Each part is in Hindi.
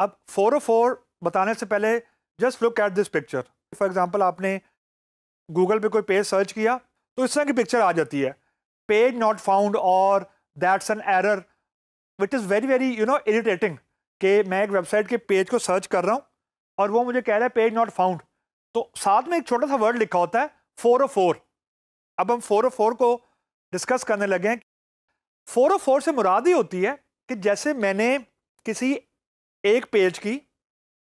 अब फोर फोर oh बताने से पहले just look at this picture for example आपने गूगल पे कोई पेज सर्च किया तो इस तरह की पिक्चर आ जाती है पेज नॉट फाउंड और that's an error which is very very you know irritating कि मैं एक वेबसाइट के पेज को सर्च कर रहा हूँ और वो मुझे कह रहा है पेज नॉट फाउंड तो साथ में एक छोटा सा वर्ड लिखा होता है फोर ओ फोर अब हम फोर ओ फोर को डिस्कस करने लगे हैं फोर ओ फोर से मुराद ही होती है कि जैसे मैंने किसी एक पेज की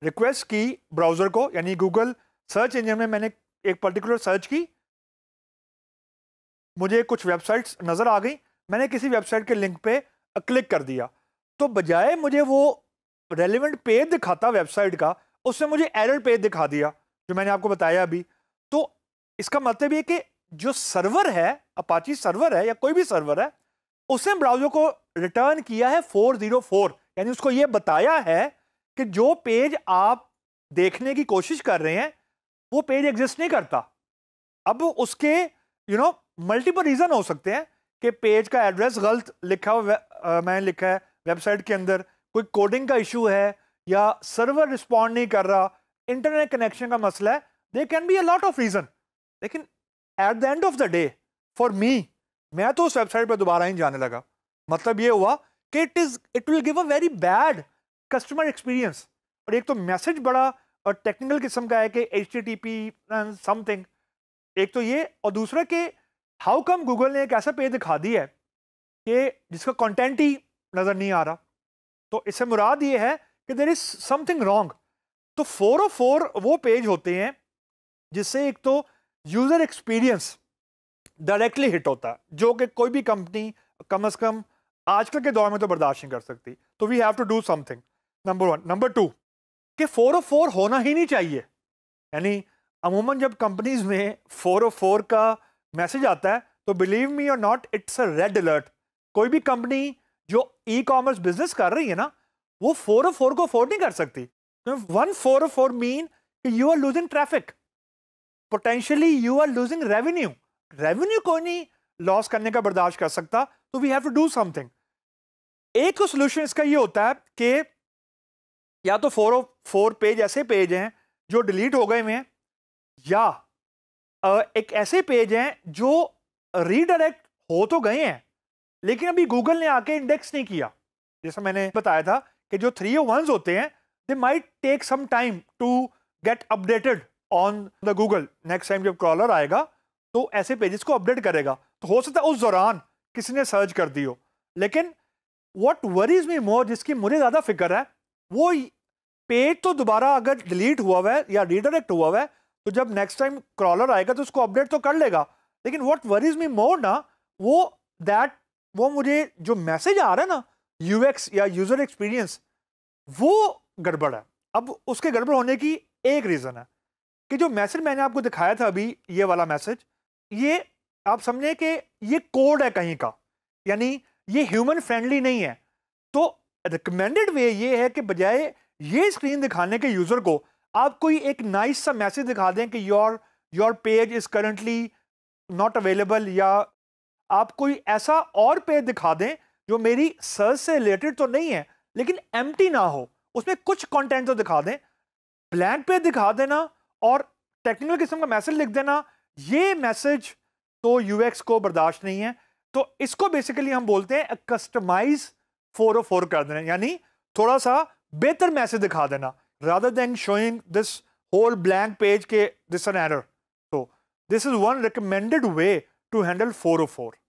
रिक्वेस्ट की ब्राउज़र को यानी गूगल सर्च इंजन में मैंने एक पर्टिकुलर सर्च की मुझे कुछ वेबसाइट्स नज़र आ गई मैंने किसी वेबसाइट के लिंक पे क्लिक कर दिया तो बजाय मुझे वो रेलिवेंट पेज दिखाता वेबसाइट का उसने मुझे एरर पेज दिखा दिया जो मैंने आपको बताया अभी तो इसका मतलब ये कि जो सर्वर है अपाची सर्वर है या कोई भी सर्वर है उसने ब्राउज़र को रिटर्न किया है 404 यानी उसको ये बताया है कि जो पेज आप देखने की कोशिश कर रहे हैं वो पेज एग्जिस्ट नहीं करता अब उसके यू नो मल्टीपल रीज़न हो सकते हैं कि पेज का एड्रेस गलत लिखा हुआ मैंने लिखा है वेबसाइट के अंदर कोई कोडिंग का इशू है या सर्वर रिस्पॉन्ड नहीं कर रहा इंटरनेट कनेक्शन का मसला है they can be a lot of reason लेकिन at the end of the day for me मैं तो उस वेबसाइट पर दोबारा ही जाने लगा मतलब ये हुआ कि it is it will give a very bad customer experience और एक तो मैसेज बड़ा और टेक्निकल किस्म का है कि H T T P something एक तो ये और दूसरा कि हाउ कम गूगल ने एक ऐसा पेज दिखा दिया है कि जिसका कंटेंट ही नज़र नहीं आ रहा तो इससे मुराद ये है कि देर इज़ समथिंग रॉन्ग तो फोर ओ फोर वो पेज होते हैं जिससे एक तो यूज़र एक्सपीरियंस डायरेक्टली हिट होता है जो कि कोई भी कंपनी कम अज़ कम आजकल के दौर में तो बर्दाश्त नहीं कर सकती तो we have to do something number one number two कि फोर ओ फोर होना ही नहीं चाहिए यानी अमूमन जब कंपनीज में फोर ओ फोर का मैसेज आता है तो बिलीव मी और not it's a red alert कोई भी कंपनी जो ई कॉमर्स बिजनेस कर रही है ना वो फोर ओ फोर को अफोर्ड नहीं कर सकती one four oh four mean you are losing traffic potentially you are losing revenue revenue कोई नहीं लॉस करने का बर्दाश्त कर सकता तो we have to do something एक सोल्यूशन इसका ये होता है कि या तो फोर फोर पेज ऐसे पेज हैं जो डिलीट हो गए हुए हैं या एक ऐसे पेज हैं जो रीडायरेक्ट हो तो गए हैं लेकिन अभी गूगल ने आके इंडेक्स नहीं किया जैसा मैंने बताया था कि जो थ्री ओ वंस होते हैं they might take some time to get updated on the Google next time जब क्रॉलर आएगा तो ऐसे पेजेस को अपडेट करेगा तो हो सकता है उस दौरान किसी ने सर्च कर दी हो लेकिन वॉट वरीज मी मोर जिसकी मुझे ज़्यादा फिक्र है वो पेज तो दोबारा अगर डिलीट हुआ हुआ है या रिडायरेक्ट हुआ हुआ है तो जब नेक्स्ट टाइम क्रॉलर आएगा तो उसको अपडेट तो कर लेगा लेकिन वॉट वरीज मी मोर ना वो दैट वो मुझे जो मैसेज आ रहा है ना यू या यूज़र एक्सपीरियंस वो गड़बड़ है अब उसके गड़बड़ होने की एक रीज़न है कि जो मैसेज मैंने आपको दिखाया था अभी ये वाला मैसेज ये आप समझें कि ये कोड है कहीं का यानी ये ह्यूमन फ्रेंडली नहीं है तो रिकमेंडेड वे ये है कि बजाय ये स्क्रीन दिखाने के यूज़र को आप कोई एक नाइस सा मैसेज दिखा दें कि your your page is currently not available या आप कोई ऐसा और पेज दिखा दें जो मेरी सर्च से रिलेटेड तो नहीं है लेकिन एम ना हो उसमें कुछ कॉन्टेंट तो दिखा दें ब्लैंक पेज दिखा देना और टेक्निकल किस्म का मैसेज लिख देना ये मैसेज तो यूएक्स को बर्दाश्त नहीं है तो इसको बेसिकली हम बोलते हैं कस्टमाइज फोर ओ फोर कर देना यानी थोड़ा सा बेहतर मैसेज दिखा देना rather than showing this whole blank page के दिस एन एरर तो this is one recommended way to handle four oh four